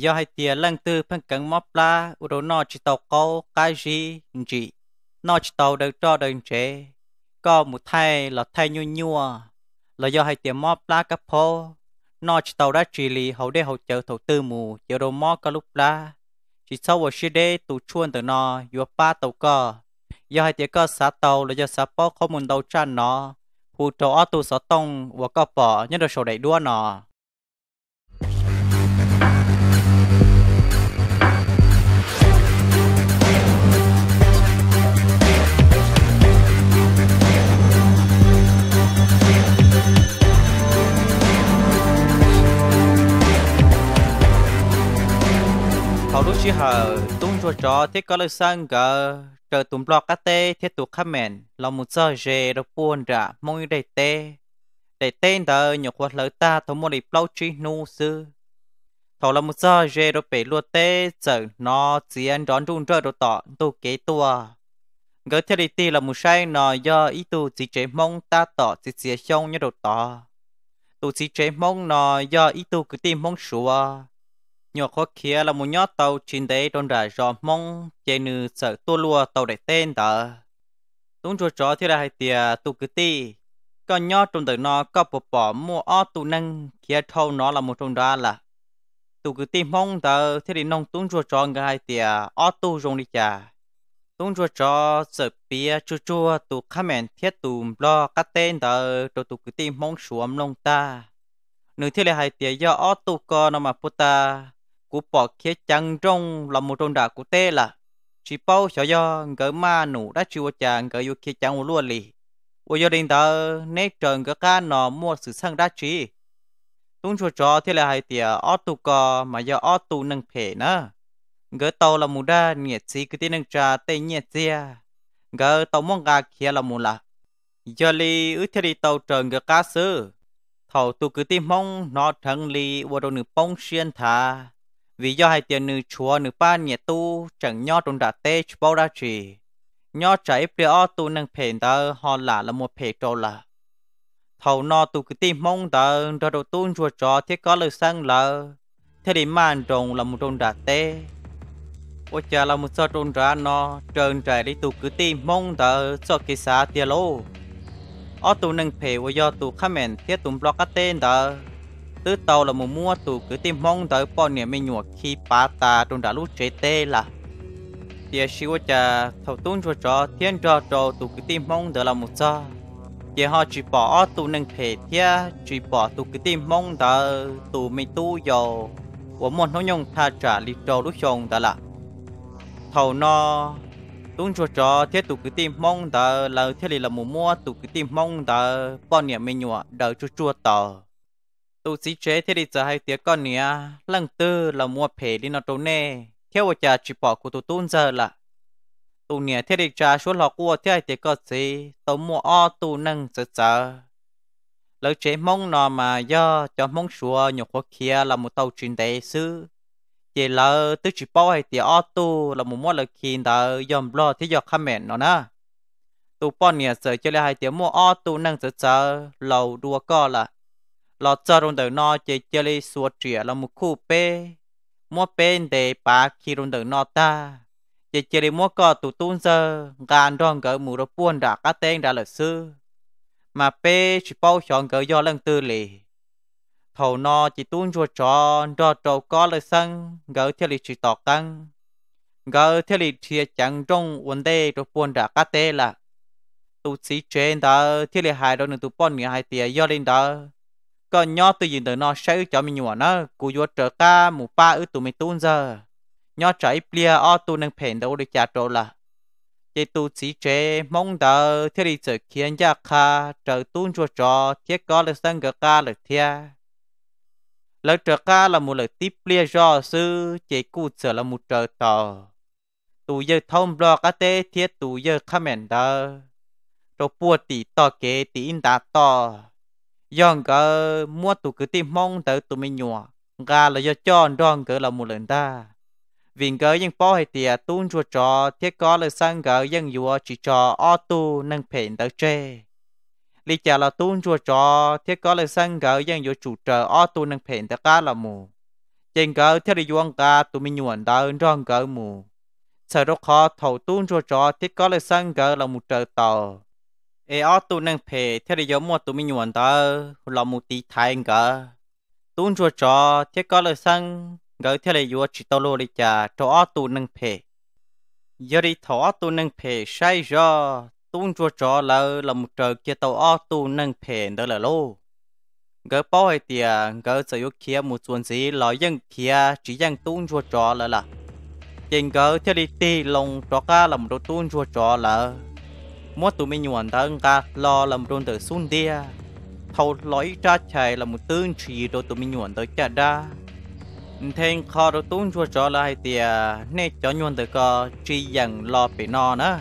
do hai tia lần tư phân cận móp la u đồ no chỉ tàu câu cái gì gì no chỉ tàu được cho đời trẻ có một thay là thay nhu nhua à. là do hai tia móp la cấp phô no chỉ tàu đã chỉ lì hậu đê hậu chợ thầu tư mù chợ đồ mó có lúc la chỉ sau vào xí đê tụ chuôn từ nọ vừa ba tàu cơ do hai tia cơ xã tàu là do xã bó không muốn đầu cha nọ phụ trợ ở tụ sở tông và có bỏ nhân đồ sổ đẩy đua nó thảo lúc chỉ hờ tung cho chó thế có lời sang gờ chờ tụm lo cá tê thế tụ comment là một giờ về được buồn ra mong đầy tê đầy tê tờ nhiều quạt lời ta thấu một đi plau chi nu sư thầu là một giờ về được bể lúa tê giờ nó chỉ ăn đón trung trời được tỏ tụ kế tua gỡ thế đi tì là một sai nò do ý tụ chỉ chế mong ta tỏ chỉ xìa xong nhớ được tỏ tụ chỉ chế mong nò do ý tụ cứ tìm mong sủa nhỏ khó kia là một nhót tàu trên đấy đòn ra giò mong chạy nữ sợ tua lùa tàu để tên tờ tung cho chó thì là hai tia tu cứ ti còn nhót trong đời nó có bộ bỏ mua o tu năng kia thâu nó là một trong đó là tu cứ ti mong tờ thế thì nông tung cho chó cái hai tia o tu rong đi chả tung cho chó sợ bia chua chua tu comment thiết tu lo các tên tờ cho tu cứ ti mong xuống lông ta nếu thế là hai tia do o tu co nó mà puta cú bỏ kia chẳng trong là một trong đá cú tê là chỉ bao sợ do gỡ ma nụ đã chịu chàng gỡ yêu kia luôn lì ôi gia đình ta nét trần gỡ cá nọ mua sự sang đã chỉ tung chùa chó thế là hai tia ót tu cò mà do ót tu nâng phê nữa gỡ tàu là mù đa nhiệt sĩ cứ tin nâng trà tê nhiệt xia gỡ tàu mong gà kia là mù là giờ li ư thế đi tàu trần gỡ cá sư thầu tu cứ tin mong nó thằng li ua đồ nữ bông xuyên thà vì do hai tiền nữ chúa nữ ba nhẹ tu chẳng nho trong đã tê bao ra chỉ nho trái bia tu nâng phèn tờ họ là là một phèn trâu là thầu no tu cứ tìm mong tờ rồi đầu tu chùa trò thiết có lời sang lờ thế thì màn trồng là một trong đã tê ôi cha là một sao trong ra nó trơn trời đi tu cứ tìm mong tờ sao kỳ xa tia lô ở tu nâng và do tu comment thiết tu blog tên tờ từ tàu là một mua tụ cứ tìm mong tới bọn nè mình nhuộc khi ba ta trong đã lúc chế tê là tia quá cha thầu tung cho cho thiên cho cho tụ cứ tìm mong tới là một cho giờ họ chỉ bỏ tụ nâng thể thia chỉ bỏ tụ cứ tìm mong tới tụ mình tu dầu của một nó nhung tha trả lý trâu lúc chồng ta là thầu no tung cho cho thế tụ cứ tìm mong tới là thế là một mua tụ cứ tìm mong tới bọn nè mình nhuộc đợi cho chua tờ tu sĩ chế thế thì giờ hai tiếng con nia lần tư là mua phe đi nó trâu nè theo cha chỉ bỏ của tụ tuôn giờ là tụ nia thế thì cha số lọ của thế hai tiếng con gì tụ mua o tụ nâng sợ sợ lỡ chế mong nó mà do cho mong sủa nhục của kia là một tàu truyền đại sư chỉ là tứ chỉ bỏ hai tiếng o tụ là một mua là khi đã dòm lo thế do comment nó nè tụ bỏ nia giờ cho lại hai tiếng mua o tụ nâng sợ sợ lầu đua co là lọ cho rung đầu nó chơi chơi lấy xua trẻ là một khu bê mua bê để bà khi rung đầu nó ta chơi chơi lấy mua cò tụ tuôn giờ gan đòn gỡ mù đồ buôn đã cá tên đã lỡ sư mà bê chỉ bao chọn gỡ do lần tư lì thầu nó chỉ tuôn chua tròn cho trâu có lời sân gỡ theo lì chỉ tỏ căng gỡ theo lì chia chẳng trong vấn đề đồ buôn đã cá tê là tụ sĩ trên đó theo lì hài đồ nửa tụ bọn nghĩa hai tìa do lên đó có nhỏ tự nhiên từ nó sẽ cho mình nhỏ nó cú vô trở ca mù ba ư tụi mình tuôn giờ nhỏ trái plia o tụi nâng phèn đâu được trả trộn là chế tu chỉ chế mong đợi thế đi trở khiến gia kha trở tuôn cho trò thiết có được sân gỡ ca được thia lỡ trở ca là một lời tiếp plia do sư chế cú trở là một trở tờ tụ giờ thông lo cá tế thiết tụ giờ comment đờ rồi bùa tỷ to kế tỷ in đá to yon cái mua tụ cứ tìm mong tới tụ mình nhòa gà là do cho đoan cỡ là một lần ta vì cỡ dân bỏ hay tiệt tuôn chùa trò thiết có là sang cỡ dân dùa chỉ trò ô tu nâng phèn tới chê lý trả là tuôn chùa trò thiết có là sang cỡ dân dùa chủ trò ô tu nâng phèn tới cá là mù trên cỡ thiết là duong cá tụ mình nhuận tới đoan cỡ mù sợ rất khó thầu tuôn chùa trò thiết có là sang cỡ là một trời tàu เออตูนังเพเที่ยวได้ยมัวตูมีหยวนตาเรามุตีไทยกะตูนจัวจอเที่ยวก็เลยสั่งกะเที่ยวได้ยัวจิตโตโลดิจ่าจอตูนังเพยอริถอตูนังเพใช่จอตูนจัวจอเราเรามุเจอเจตโตอตูนังเพเดละโลกะป้อไอเตียกะจะยกเคียมุจวนสีลอยยังเคียจียังตูนจัวจอละล่ะเจงกะเที่ยวได้ตีลงจอกะเรามุตูนจัวจอละ mua tụi mình nhuận ta ưng ta lo làm rôn tới xuân tia thâu lối ra chạy là một tư trì rồi tụi mình nhuận tới chả ra thêm kho rồi tún chua cho lại thì nên cho nhuận tới có trì dần lo bị no nữa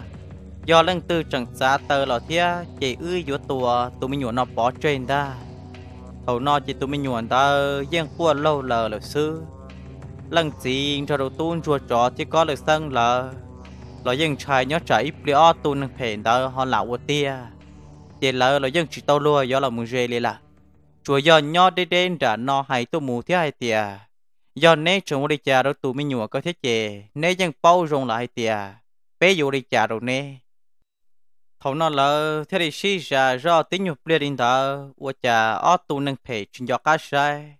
do lần tư chẳng xa tờ lo thia chỉ ư giữa tụa tụi mình nhuận nó bỏ trên ta thâu no chỉ tụi mình nhuận ta giang cua lâu lờ là sư lần gì cho đầu tún chua cho thì có lời sân lờ lo dân trai nhớ trái plio tu nâng phê đó họ lão ở tia chỉ là lo dân chỉ tao lúa do là mù dê lì là chùa do nhớ đến đến đã nó hay tu mù thế hay tia do nế chúng đi chà đó tu mi nhùa có thế chè nế dân bao rong lại tia bé dù đi chà rồi nế thầu nó là thế thì xí do tính nhục liền đến đó ở chà ở tu nâng phê chuyện cá sai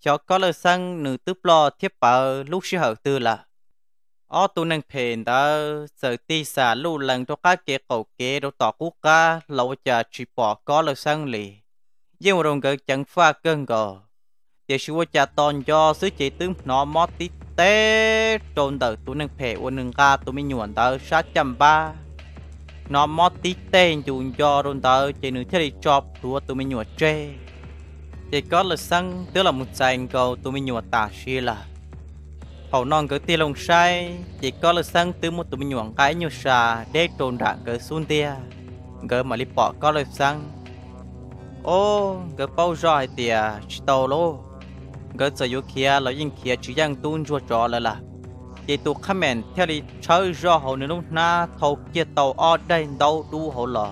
cho có lời sang nữ tức lo thiết bảo lúc xí hậu tư là ô tu nâng phèn đó giờ ti xả lu lần cho các kế cầu kế đâu tỏ cú ca lâu chờ chỉ bỏ có lời sang lì nhưng mà đồng cỡ chẳng pha cơn gò để xua cha toàn cho sứ chỉ tướng nó mót tí tế trôn tờ tu nâng phè ô nâng ca tu mới nhuận tờ sát trăm ba nó mót tí tên chuồn cho trôn tờ chỉ nửa thế đi chọp lúa tu mới nhuận chê chỉ có lời sang tức là một sàn cầu tu mới nhuận tà xì ผู้นองก็ตีลงใช้จิตก็เลยซึ้งตื้มตุ้มหยวงไก่หยูชาได้ตรงดักก็สุนเตีย ก็มาลิปอก็เลยซึ้งโอ้ก็เป้าจ่อยเตียชิโตโลก็จะยุเคียแล้วยิ่งเคียจะยังตุ้นจัวจ่อเลยล่ะยี่ตัวขมันเที่ยวช้จ่อเขาในลูกน้าเท่าเกี่ยตัวอาอได้ดาดูเขาล่ะ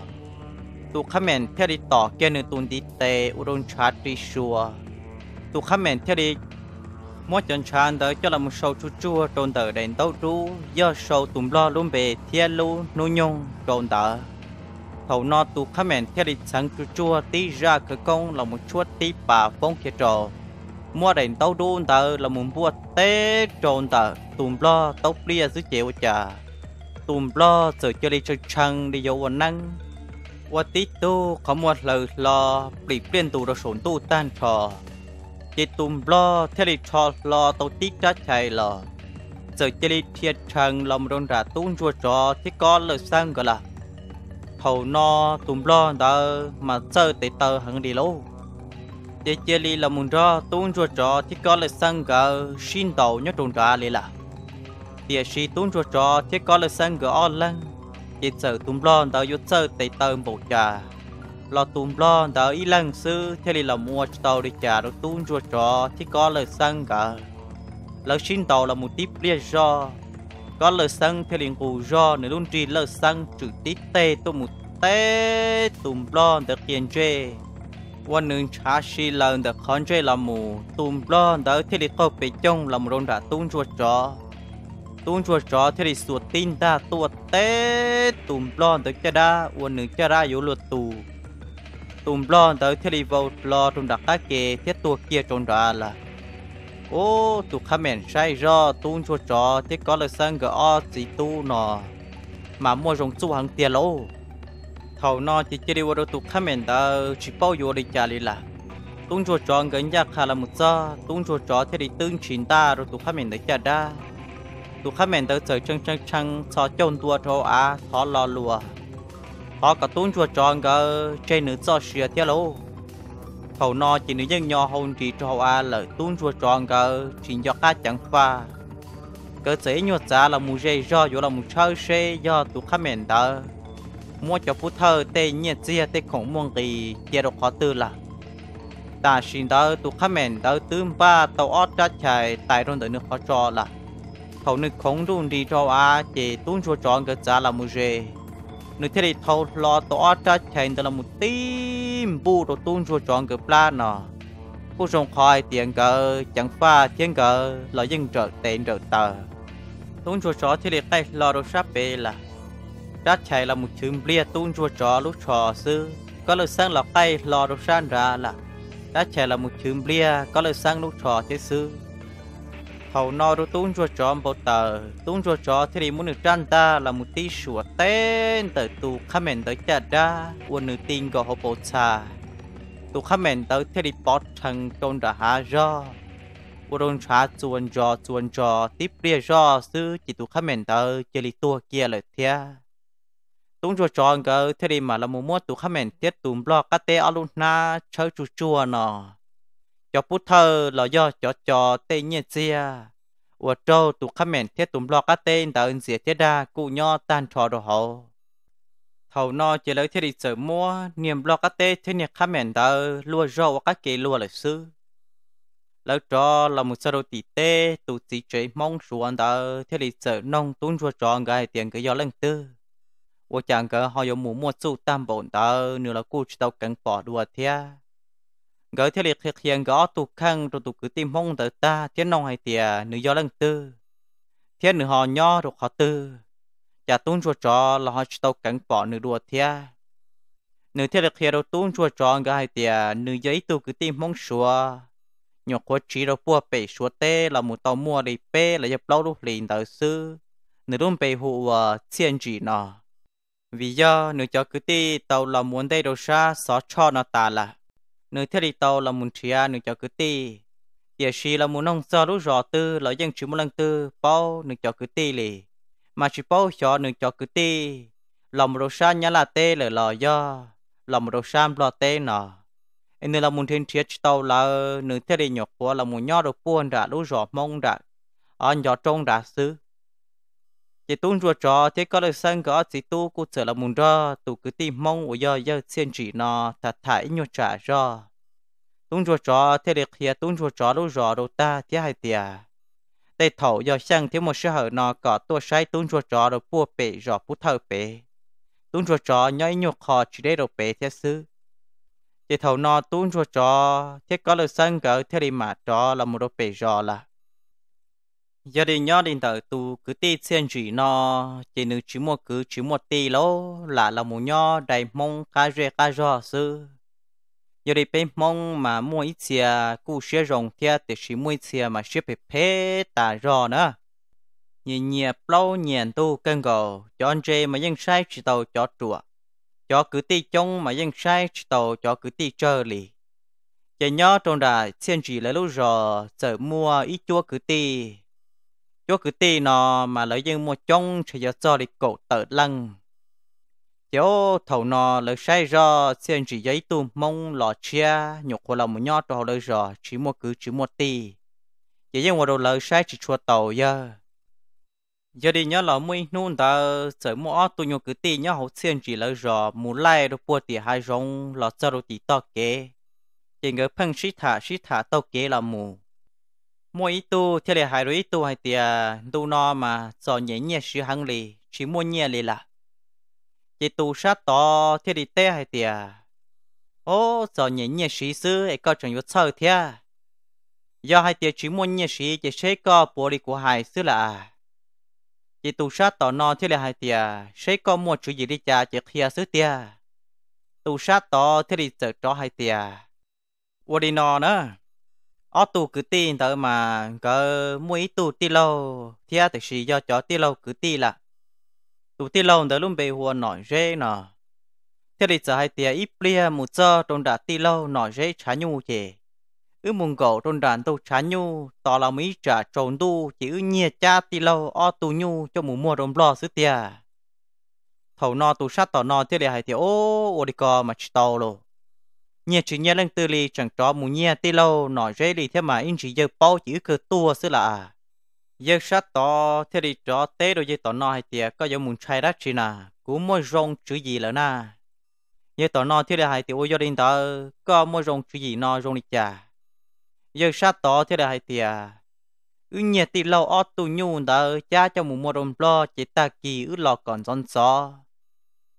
ตัวขมันเทลิต่อเกี่ยนตุ้นดีเตอุดรชาติชัวตัวขมันเทลิ mỗi chân tràn tới cho là một sâu chú chua trồn tờ đèn tàu chú do sâu tùm lo luôn về thiên lu nô nhung trồn tờ thầu no tu khá mẹn theo lịch sáng chú chua tí ra khởi công là một chuột tí bà phong kia trò mua đèn tàu đu tờ là một bua tê trồn tờ tùm lo tóc lia dưới chịu chà tùm lo giờ cho đi chơi trăng đi dấu quần năng qua tí tu có một lời lo bị biên tù rồi sổn tu tan trò chỉ tùm lo theo lì trò lo tàu tí trả chạy lo. giờ chỉ lì thiệt chẳng lòng rôn ra tung chua trò thiết có lời sang gọi là thầu no tùm lo đó mà giờ tới tờ hằng đi lâu để chỉ lì là muốn ra tung chua trò thiết có lời sang gọi xin tàu nhớ trốn ra lì là thì xin tung chua trò thiết có lời sang gọi lăng chỉ giờ tùm lo đó yếu giờ tới tờ một trà là tùm lo đã y lăng sư thế thì là mua tàu đi trả được tuôn chùa trò thì có lời sang cả lời xin tàu là một tiếp lia do có lời sang thế liền cù do nữa luôn trì lời sang chữ tí tê tôi một tê tùm lo đã kiên chê quan nương cha xì lần đã khón chê là mù tùm lo đã thế thì có bị chông là một rôn đã tùm chùa trò tùm chùa trò thế thì sụt tin ta tuột tê tùm lo đã cho đa quan nương cho ra yếu luật tù tùm lo tới thiết đi vô lo tùm đặc tác kê thiết tua kia trốn ra là ô tụ khá mẹn sai ra tùm cho chó thiết có lời sang gỡ o chỉ tu nọ mà mua rồng chu hàng tiền lâu thầu nó chỉ chơi đi vào đầu tụ khá mẹn ta chỉ bao nhiêu đi trả lý là tùm cho chó gần nhà khá là một giờ tùm cho chó thiết đi tương chín ta rồi tụ khá mẹn tới trả đa tụ khá mẹn tới chơi chân chân chân cho chôn tua cho á thó lo lùa họ cả tuôn chùa tròn cả trên nữ do xìa tiết lô hầu no chỉ nữ dân nhỏ hôn chỉ cho à là tuôn chùa tròn cả chỉ do cá chẳng pha cơ chế nhua giá là mù dây do dù là mù chơi xe do tụ khá mền tờ mua cho phú thơ tê nhiệt chia tê khổng muôn kỳ chia được khó tư là ta xin tớ tụ khá mền tớ tương ba tàu ót ra chạy tại rôn tới nước khó cho là hầu nước khổng run đi cho à chỉ tuôn chùa tròn cơ giá là mù dây nếu thế thì thâu lo tỏ cho chèn đó là một tim bu đồ tuôn cho chọn cửa plan nọ cô rồng khỏi tiền cờ chẳng pha tiền cờ là dân trợ tiền trợ tờ tuôn cho chó thế thì cây lo đồ sắp bê là đã chạy là một chừng bia tuôn cho chó lúc trò sư có lời sang là cây lo đồ san ra là đã chạy là một chừng bia có lời sang lúc trò thế sư hầu no rồi tuôn cho chó bộ tờ tuôn cho chó thì muốn được tranh ta là một tí sủa tên tới tu comment tới chả ra uốn nữ tin gọi họ bộ xa tu comment tới thì bỏ thằng trôn đã hạ ra uốn đồn trả chuồn cho chuồn cho tiếp bia cho sư chỉ tu comment tới chỉ đi tua kia lời thia tuôn cho chó cái thì mà là một mua tu comment tiếp tu blog cái tê aluna chơi chua chua nó cho bút thơ là do cho cho tê nhẹ chia và trâu tụ khá mẹn thiết tụm lo cá tên đã ơn dễ thiết đa cụ nhò tan trò đồ hậu thầu nò chỉ lấy thiết đi sở mua niềm lo cá tê thiết nhẹ khá mẹn đã lua rau và các kỳ lua lịch sư lấy trò là một sơ đồ tỷ tê tụ chỉ chế mong xuống đã thiết đi sở nông tún rùa trò gai tiền cái gió lần tư và chẳng có họ dùng mũ mua su tam bổn đã nửa là cụ chỉ tàu cần bỏ đùa thiết gỡ theo liệt thực hiện gõ tụ khăn rồi tụ cứ tìm mong tới ta thiên nông hay tìa nữ do lần tư thiên nữ họ nho rồi họ tư chả tuôn chùa trò là họ chỉ tàu cảnh bỏ nữ đùa thia nữ thiên liệt hiện rồi tuôn chùa trò gỡ hay tìa nữ giấy tụ cứ tìm mong xua nhỏ quá trí rồi bùa bể xua tê là một tàu mua đi bê là dập lâu lúc liền tới sư nữ luôn bể hụ và ờ, thiên chỉ nọ vì do nữ cho cứ ti tàu là muốn đây đâu xa xó cho nó ta là nếu thiết đi tàu là muốn chia à, nếu cho cứ tì địa chỉ là muốn nông sơ lúc rõ tư là dân chủ một lần tư bao nếu cho cứ tì lì mà chỉ bao cho nếu cho cứ tì lòng rô sa nhá là tê là lò do lòng rô sa là tê nọ nên là muốn thiên thiết tàu là ờ, nếu thiết đi nhọc của là muốn nhỏ được buồn đã lúc rõ mong đã ở nhỏ trông đã xứ chỉ tuôn ruột cho thế có lời sang gõ chỉ tu cũng trở là muốn ra tu cứ tìm mong của do do xin chỉ nó thật thải nhu trả ra tuôn ruột cho thế được kia tuôn ruột cho đâu rõ đâu ta thế hai tiề tây thầu do sang thế một sự hở nó có tua sai tuôn ruột cho đâu bùa bể rõ bút thở bể tuôn ruột cho nhảy nhu khó chỉ để đâu bể thế sư chỉ thầu nó tuôn ruột cho thế có lời sang gõ thế đi mà cho là một đâu bể rõ là giờ đi nhớ đi tới tu cứ ti xuyên chỉ nó chỉ nữ chỉ một cứ chỉ một ti lỗ là là một nhớ đầy mong cá rê cá rò sư giờ đi bên mong mà mua ít xe cụ xe rồng thia thì chỉ mua ít xe mà xe bị phê tà rò nữa nhìn nhẹ lâu nhẹn tu cân cầu cho anh chê mà dân sai chỉ tàu cho chùa cho cứ ti trông mà dân sai chỉ tàu cho cứ ti chờ lì chỉ nhớ trong đà xuyên chỉ lấy lỗ rò sợ mua ít chúa cứ tê chỗ cứ tì nó mà lợi dân mua trông sẽ giờ cho đi cổ tờ lăng chỗ thầu nó lợi sai ra xem chỉ giấy tu mong lọ chia nhục của lòng một nhọ cho lợi rồi chỉ mua cứ chỉ mua tì giờ dân mua đồ lợi sai chỉ chua tàu giờ giờ đi nhớ là mui nôn ta sợ mua tu nhục cứ tì nhớ hậu xem chỉ lợi rồi mua lại đồ bùa tì hai rong lọ cho đồ tì to kế chỉ người phân sĩ thả sĩ thả tàu kế là mù mua ít tu theo lệ hai rồi ít tu hay thì à, tu no mà cho nhẹ nhẹ sự hăng lì chỉ mua nhẹ lì là chỉ tu sát to theo đi tê hay thì à, ô cho nhẹ nhẹ sự sư ấy có chuyện vô sơ thì à. do hay thì chỉ mua nhẹ sự chỉ sẽ có bộ đi của hải sư là chỉ tu sát tỏ no thế là hai tia sẽ có mua chữ gì đi cha chỉ kia xứ tia tu sát tỏ thế thì sợ cho hai tia ua đi no nữa ở tù cứ tin tới mà có mỗi tù tì lâu thì à thực sự do cho tì lâu cứ tì là tù tì lâu tới luôn bị hùa nổi rê nọ thế thì giờ hai tia ít bia một giờ trong đã tì lâu nổi rê chả nhu chè ư mùng cổ trong đàn tù chả nhu tỏ là mỹ trả trồn tu chỉ ư nhia cha tì lâu ở tù nhu cho mù mua đồng lo xứ tia thầu no tù sát tỏ no thế thì hai tia ô ô đi co mà chỉ tàu luôn nhà chỉ nhà lên từ li chẳng cho mù nhà tê lâu nói dễ li thế mà in chỉ giờ bao chỉ cứ tua xứ là giờ sát to thế đi cho tê rồi giờ tỏ nói tiệt có giờ muốn chai ra chỉ nà cũng mua rong chữ gì lỡ na giờ tỏ nói thế là hai tiểu gia đình ta có mua rong chữ gì nói rong đi chả giờ sát to thế là hai tiệt ư nhà tê lâu ở tu nhu ta cha cho mù mua rong lo chỉ ta kỳ ư lo còn giòn xó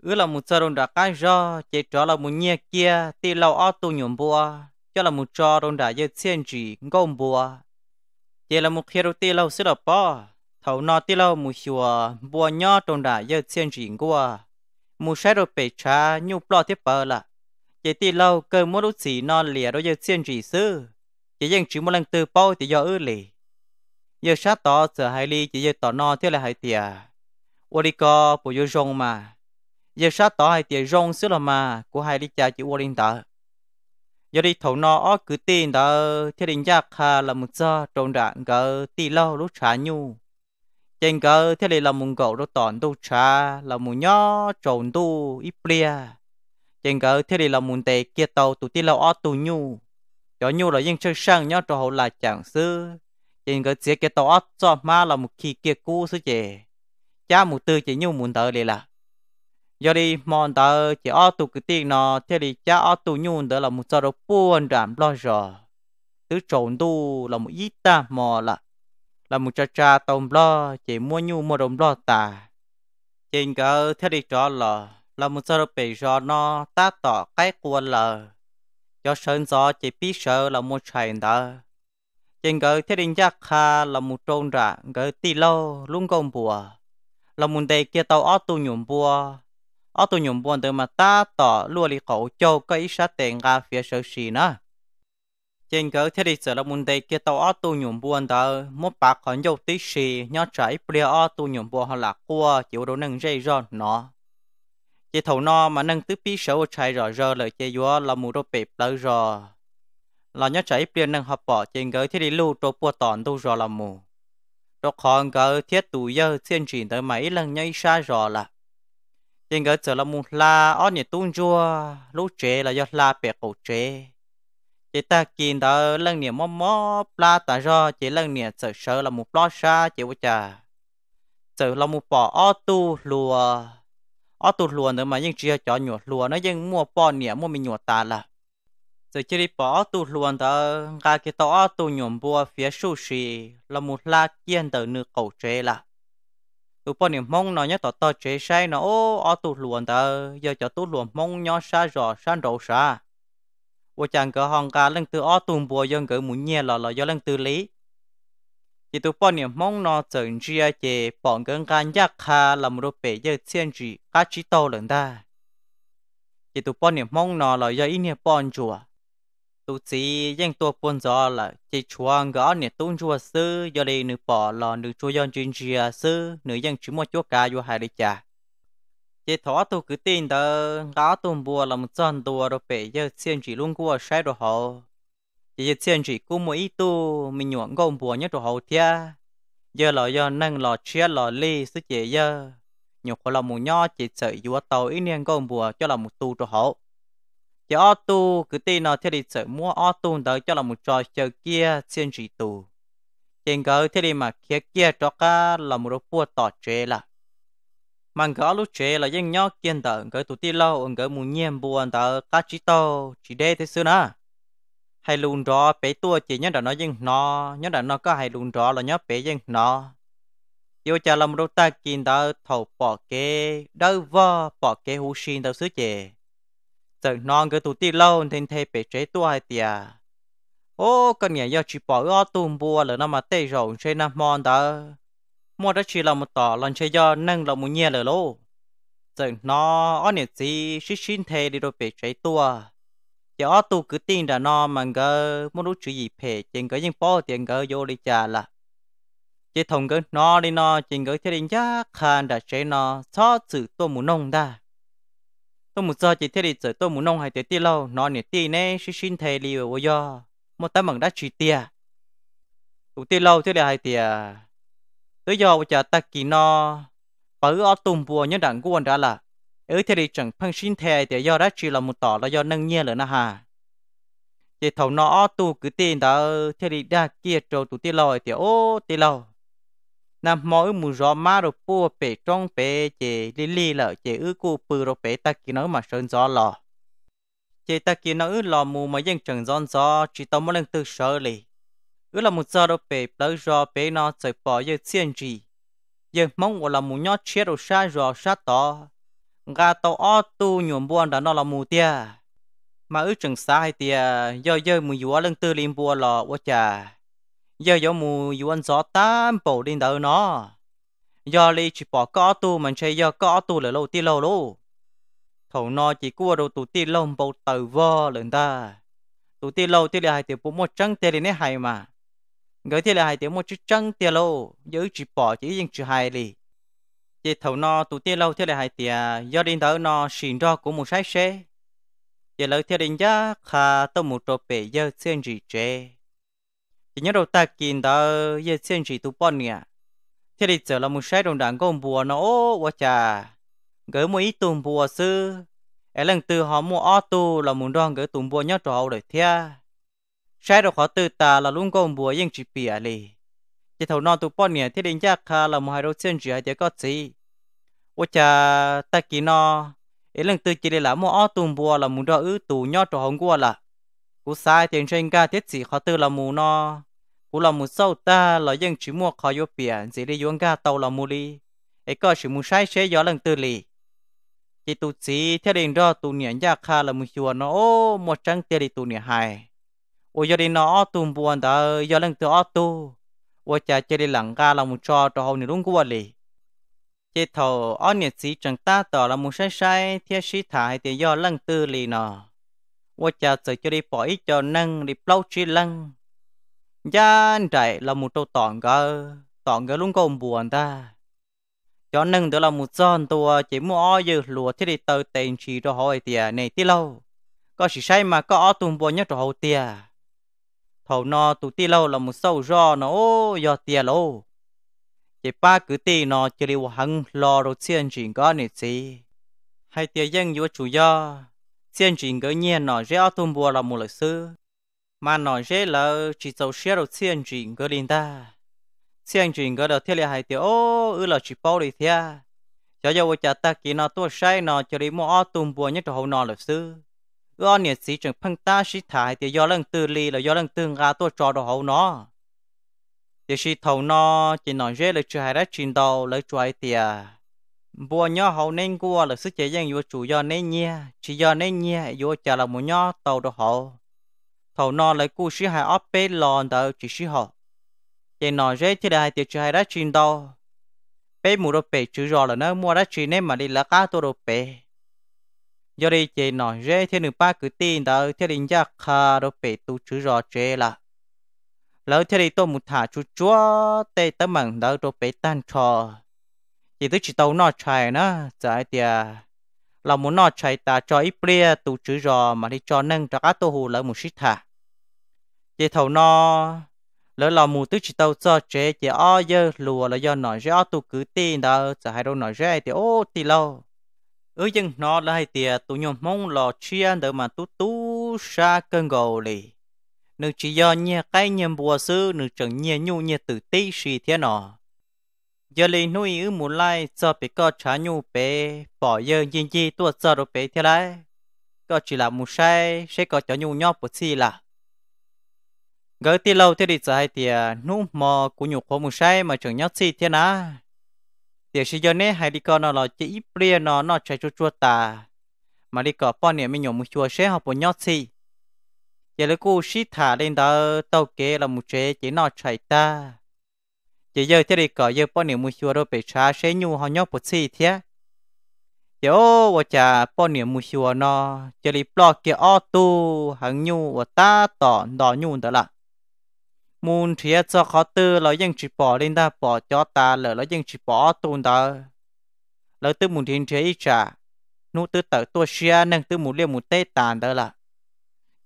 ứ là một giờ đồng đã cái do chỉ cho là một nhẹ kia thì lâu ở tu nhổm bùa cho là một trò đồng đã giờ thiên chỉ ngôn bùa chỉ là một khi đầu tiên lâu xí là bỏ thầu nọ tiên lâu một chùa bùa nhỏ đồng đã giờ thiên chỉ ngua một sai đồ bể trà nhu lo tiếp bờ là chỉ tiên lâu cơ mua đốt xì nọ lìa đôi giờ thiên chỉ sư chỉ dân chỉ một lần từ bao thì do ư lì giờ sát tỏ sợ hai ly chỉ giờ tỏ nọ thế là hai tiề ô đi co bộ vô rong mà giờ sát tỏ hai tiền rong xứ là mà của hai đi cha chữ qua đình tờ giờ đi thầu nó cứ tin tờ thiên đình giác hà là một giờ trộn đạn gờ tì lâu lúc trả nhu trên gờ thiên đình là một cậu đó tòn tu trả là một nhó trộn tu ít plia trên gờ thiên đình là một tề kia tàu tụ tì lâu ở tù nhu cho nhu là dân chơi sang nhó trò hậu là chẳng xứ trên gờ chia kia tàu ở cho ma là một khi kia cũ xứ chè cha một tư chỉ nhu muốn tờ đây là giờ đi mòn tờ chỉ ở tụ cái tiền nó thế thì cha ở tụ nhung đó là một giờ đâu buồn giảm lo rồi tứ trộn tu là một ít ta mò là là một cha cha tôm lo chỉ mua nhu mua đồng lo tà trên cơ thế thì cho là là một giờ bị cho nó ta tỏ cái quần lờ cho sơn gió chỉ biết sợ là một chạy đó trên cơ thế thì chắc kha là một trôn rạng cái tì lâu luôn công bùa là một đề kia tàu ở tụ nhung bùa ở tụ nhung buồn từ mà ta tỏ lúa lì cậu châu có ý sát tên ra phía sở xì nữa trên cỡ thế đi sợ là muốn đây kia tàu ở tụ nhung buồn từ một bạc còn dầu tí xì nhớ trái bia ở tụ nhung buồn họ là qua chịu đồ nâng dây rồi nó chỉ thầu no mà nâng tứ pi sầu trái rồi rồi lời chơi vua là mù đồ bẹp lỡ rồi là nhớ trái bia nâng họ bỏ trên cỡ thế đi lưu đồ bùa tòn đâu rồi là mù đồ còn cỡ thiết tù giờ thiên trình tới mấy lần nhảy xa rồi là nhưng cái trở là một la ở nhà tung chua lũ trẻ là do la bè cổ trẻ chỉ ta kinh đó lần nè mò mò la ta do chỉ lần nè sợ sợ là một lo xa chỉ vợ cha sợ là một bỏ ở tu lùa ở tu lùa nữa mà nhưng chưa cho nhổ lùa nó nhưng mua bỏ nè mua mình nhổ ta là giờ chỉ đi bỏ tu lùa đó ra cái tao tu nhổm bùa phía sushi là một la kiên từ nước cầu tre là tụi bọn niệm mong nó nhớ tao tao chế sai nó ô ô tụt luồn tao giờ cho tụt luồn mong nhớ xa rõ xa đầu xa ô chàng cỡ hòn cá lần từ ô tụm bùa dân cỡ muốn nhẹ lò lò do lần từ lý chỉ tụi bọn niệm mong nó chừng chia chế bọn gần gan giác hà làm đồ bể giờ thiên chỉ cá chỉ tàu lần ta chỉ tụi bọn niệm mong nó là do ý niệm bọn chùa tu sĩ dân tua buôn gió là chỉ chuang gõ nè tung chua sư do đi nữ bỏ lò nữ chua yon chuyên chia sư nữ dân chỉ một chúa cá vô hai đi chả chỉ thọ tu cứ tin đó gõ tung bùa là một chân tua rồi bể giờ xiên chỉ luôn qua sai đồ hậu chỉ xiên chỉ cũng mỗi tu mình nhuận gom bùa nhất đồ hậu thia giờ lò do nâng lò chia lò ly sư chỉ giờ nhiều khó là một nho chỉ sợ vua tàu ít niên gom bùa cho là một tu đồ hậu chỉ auto cứ tin nó thì đi sợ mua auto đó cho là một trò chơi kia xuyên chỉ tù trên cái thế đi mà kia kia cho cả là một bộ tỏ chế là mà cái lúc chế là dân nhỏ kiên tờ cái tụi tin lâu cái muốn nhiệm vụ anh ta cá chỉ to chỉ đê thế xưa nà, hay luôn đó bé tua chỉ nhớ đã nói dân nó nhớ đã nó có hay luôn đó là nhớ bé dân nó vô cha làm đâu ta kiên tờ thầu bỏ kế đâu vơ bỏ kế hú xin tao xứ chè giờ non cái tụt ti lâu nên thế bị chế tua hay tiệt ô con nhà yêu chỉ bỏ ở tùm bùa là nó mà tê rộng trên năm mòn đó mua đó chỉ là một tỏ lần chơi do nâng là một nhẹ là lô giờ nó ở nhà gì xin xin thế đi rồi bị chế tua giờ ở tù cứ tin đã nó mà ngờ muốn lúc chuyện gì phê chừng cái những bỏ tiền ngờ vô đi trả là chỉ thông cái nó đi nó chừng cái thế định chắc khăn đã chế nó xóa sự tôi muốn nông ta tôi muốn cho chị thiết đi rồi tôi muốn nông hay thế tia lâu nó nè tia nè xin xin thề li vô do một tấm bằng đã chỉ tia tụ tia lâu thế là hay tia tới giờ bây giờ ta kỳ nó bởi ở tùm bùa nhớ đặng của anh đã là ở thế đi chẳng phân xin thề thì do đã chỉ là một tỏ là do nâng nhiên nữa nà hà thì thầu nó tu cứ tin đó thế đi đa kia trâu tụ tia lâu thì ô tia lâu nằm mỗi mù gió má rồi bùa bể trong bể che lì lì lợ chè ư cụ bự rồi bể ta kia nói mà sơn gió lò che ta kia nói ư lò mù mà dân trần giòn gió chỉ tao mới lên từ sơ lì ư là một giờ rồi bể lỡ gió bể nó trời bỏ giờ xiên gì giờ mong là mù nhót chết rồi xa gió xa to gà tàu o tu nhuộm buồn đã nó là mù tia mà ư chừng xa hay tia giờ giờ mù gió lên từ lim bùa lò quá chà giờ giờ mù yêu anh gió tam bổ đi đâu nó giờ li chỉ bỏ có tu mình chơi giờ có tu là lâu ti lâu luôn thầu nó chỉ cua đầu tụ ti lâu bầu tử vơ lần ta tụ ti lâu ti là hai tiểu bố một trăng tiền đến hay mà người ti là hai tiểu một chút trăng tiền lâu giữ chỉ bỏ chỉ riêng chữ hai li chỉ thầu nó tụ ti lâu ti là hai tiểu giờ đi đâu nó xin đó cũng một sai xe chỉ lời thiên đình giá khá tông một trò bể giờ xuyên gì chơi thì nhớ đầu ta kiến đó giờ xem chỉ tu bọn nè à? thế thì giờ là một sai đồng đảng công bùa nó quá cha, gỡ một ít tùm bùa sư ấy lần từ họ mua ô tu là muốn đoan gỡ tùm bùa nhớ trò đời thea, sai đầu khó từ ta là luôn công bùa yên chỉ bìa lì chỉ thầu non tu bọn nè thế đến giác khá là một hai đầu xem chỉ hai đứa có gì quá cha ta kiến nó ấy lần từ chỉ để là mua ô tùm bùa là muốn đoan ứ tù nhớ trò hồng qua là cú sai tiền trên cả tiết chỉ khó tư là mù nó cú là mù sâu ta là dân chỉ mua khó vô biển chỉ đi dùng cả tàu là mù đi ấy có chỉ mù sai sẽ gió lần tư lì chỉ tu chỉ theo đến đó tu niệm gia kha là mù chùa nó một trăng tiền đi tu niệm hài ô giờ đi nó tu buồn đó gió lần tư ô tu ô cha chơi đi lặng ga là mù cho cho hầu nữa đúng của lì chỉ thầu ô niệm chỉ chẳng ta tỏ là mù sai sai theo sĩ thải thì gió lần tư lì nó cho cho đi bỏ ít nâng là một tòn tòn luôn buồn ta. Cho nâng đó là một giòn tua chỉ mua ở dưới lúa thế đi tàu tiền chỉ cho họ tiền này tí lâu, có sự sai mà có ở tùng bò nhất cho họ tiền, thầu nó tụ tí lâu là một sâu do nó ô do tiền lâu, chỉ ba cứ tí nó chỉ đi hăng lo rồi tiền chỉ có này gì, hay tiền dân vô chủ do xin chỉ ngỡ nhẹ nói rẽ tôm bùa là một lịch sử, mà nói rẽ là chỉ tàu xe đầu xin chỉ ngỡ linh ta xin chỉ ngỡ đầu thiết là hai tiểu ô ư là chỉ bao đi thia cho cho vợ cha ta kỹ nó tôi sai nó cho đi mua ô tôm bùa nhất hậu nó lịch sử, ư anh nhiệt sĩ trưởng phăng ta sĩ thải thì do lần tư li là do lần tương ra tôi cho đồ hậu nó thì sĩ thầu nó chỉ nói rẽ là chưa hai đã trình đầu lấy chuối tiền bùa nhỏ hậu nên cua là sức chế dân vô chủ do nên nhia chỉ do nên nhia vô chả là một nhỏ tàu đồ hậu thầu nó lấy cú sĩ hai ốp bê lòn tờ chỉ sĩ họ chế nó dễ thì đại tiệt chỉ hai đã chín đâu bê mù đồ bê chữ rõ là nó mua đã chín nên mà đi là cá tô đồ bê do đi chế nó dễ thì nửa ba cứ tin tờ thì linh giác khá đồ bê tu chữ rõ chế là lỡ thì đi tô một thả chú chúa tê tấm mảng đỡ đồ bê tan trò thì tôi chỉ tàu nọ chạy nó chạy tia là muốn nọ chạy ta cho ít bia tụ chữ rò mà đi cho nâng cho các tô hù lỡ một xít thả chị thầu nọ lỡ là mù tứ chỉ tàu cho chế chị o dơ lùa là do nói rõ tụ cứ tin đó chả hay đâu nói rõ thì ô thì lâu ứ chừng nó là hay tia tụ nhom mong lò chia đỡ mà tú tú xa cơn gầu lì nương chỉ do nhẹ cái nhầm bùa sư nương chẳng nhẹ nhu nhẹ tử tí xì thế nọ giờ lì nuôi ư mù lai cho bị co trả nhu bé bỏ giờ gì gì tua cho đồ bé thế đấy có chỉ là mù sai sẽ có cho nhu nhóc một xí là gỡ ti lâu thế đi giờ hai thì à, nu mò của nhu khó mù sai mà chẳng nhóc gì thế ná thì sự giờ này hay đi co nó là chỉ ít bia nó nó chạy chua chua ta mà đi co bọn này mình nhổ mù chua sẽ học một nhóc gì giờ lấy cô xí thả lên đó tàu kế là mù chế chỉ nó chạy ta chỉ giờ chỉ đi cỡ giờ bao nhiêu mua xua đâu bị trả sẽ nhu họ nhóc bớt xì thế giờ ô cha bao nhiêu mua xua nó chỉ đi bỏ kia ô tu hằng nhu vợ ta tỏ đỏ nhu đó là muốn thì cho khó tư là dân chỉ bỏ lên ta bỏ cho ta lỡ là dân chỉ bỏ tu đó lỡ tư muốn thiên chế cha, nụ tư tự tu xia nâng tư muốn liều muốn tê tàn đó là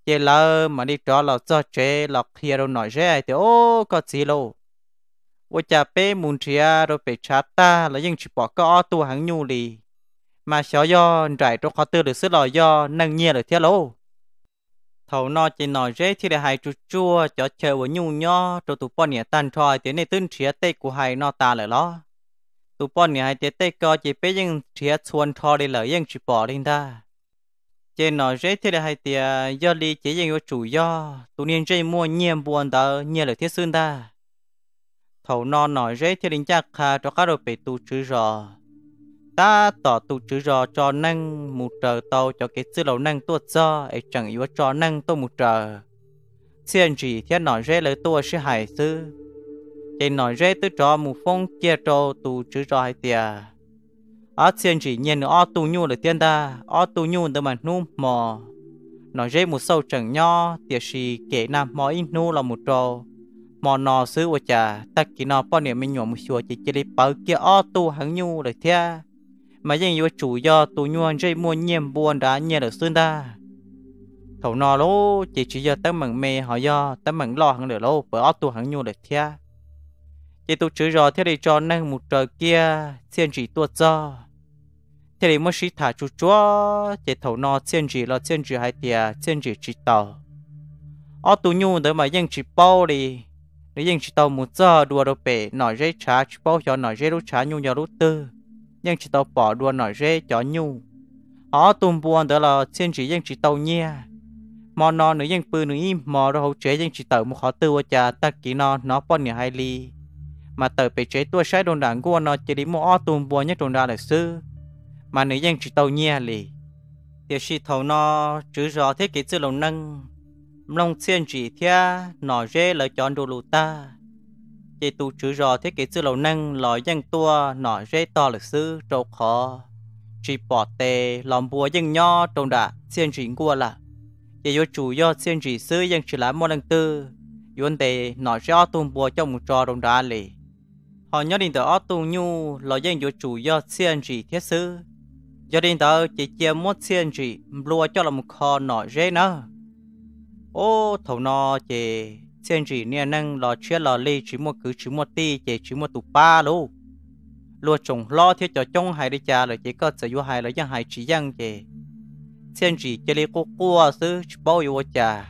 giờ lỡ mà đi cho là cho chế là kia đâu nói ra thì ô có gì đâu ว่าจะเป้มุนเทียเราไปชาตาแล้วยังฉิบปอก็อ้อตัวหังยูลีมาเสียยอนใจตัวเขาตื่นหรือซื้อหล่อยอนั่งเงียหรือเทียโลเท่านอจีนอเจ้ที่ได้หายจุจัวจะเชอว่ายูย่อตัวตุปอนเนี่ยตันทอยเตียในตื้นเทียเตกูหายนอตาเลยล้อตุปอนเนี่ยหายเตเตก็จีเป้ยังเทียชวนทอเลยเลยยังฉิบปอลินดาเจนอเจ้ที่ได้หายเตียยอลีเจยังว่าจุยอตุเนียนเจ้มัวเงียบวนเดอเงียหรือเทียซึ่งดา thầu nó nói dễ thì đình chắc khá cho các đội bị tu chữ rò ta tỏ tu chữ rò cho năng một trời tàu cho cái chữ lâu năng tuột do ấy chẳng yếu cho năng tôi một trời xin chỉ thiết nói dễ lời tôi sẽ hải sư chỉ nói dễ tôi cho một phong kia cho tu chữ rò hay tiề ở xin chỉ nhìn ở tu nhu là tiên ta ở tu nhu từ mà nu mò nói dễ một sâu chẳng nho tiệt sĩ kể nam mọi nu là một trò mà nó sư của cha ta chỉ nó bao nhiêu mình nhổm chùa chỉ chỉ đi bảo kia o tu hàng nhu rồi thế mà dân yêu chủ do tu nhuan dây mua nhiệm buồn đã nhẹ được xuyên ta thầu nó lô chỉ chỉ do tấm mừng mê họ do tấm mừng lo hàng được lô bởi o tu hàng nhu được thế chỉ tu chữ rồi thế đi cho năng một trời kia thiên chỉ tuột do thế đi mới sĩ thả chú chúa chỉ thầu nó thiên chỉ là thiên chỉ hai tia thiên chỉ chỉ tàu o tu nhu tới mà dân chỉ bao đi nếu dân chỉ tàu muốn giờ đua đồ bể nổi dây trá chỉ bao cho nổi dây lúc trá nhu nhau lúc tư nhưng chỉ tàu bỏ đua nổi dây cho nhu họ tùm buồn đó là xin chỉ dân chỉ tàu nha mò nó nữ dân pư nữ im mò đồ hậu chế dân chỉ tàu một khó tư và cha ta kỹ nó nó bao nhà hai ly mà tờ bị chế tôi sai đồn đảng của nó chỉ đi mua o tùm buồn nhất đồn đa lịch sư mà nữ dân chỉ tàu nha lì thì chỉ thầu nó chữ rõ thiết kế sư lồng nâng long xiên chỉ thia nọ rê là chọn đồ lù ta chỉ tu chữ rò thế kỷ sư lầu năng lò dân tua nọ rê to lực sư trâu khó chỉ bỏ tề lòng bùa dân nho trông đã xiên chỉ qua là chỉ vô chủ do xiên chỉ sư dân chỉ là môn lần tư yun tề nọ rê o tung bùa trong một trò trông đã lì họ nhớ đến tờ o tung nhu lò dân vô chủ do xiên chỉ thiết sư do đến tờ chỉ chia mốt xiên chỉ lùa cho là một kho nọ rê nữa ô thầu nọ chè xem chỉ nè nâng lò chia lò lê chỉ một cứ chỉ một ti chè chỉ một tụ ba lô lúa chồng lo theo cho trong hai đi cha rồi chỉ có sử dụng hai rồi giang hai chỉ giang chè xem chỉ chè lê cô cua sư bao yêu à cha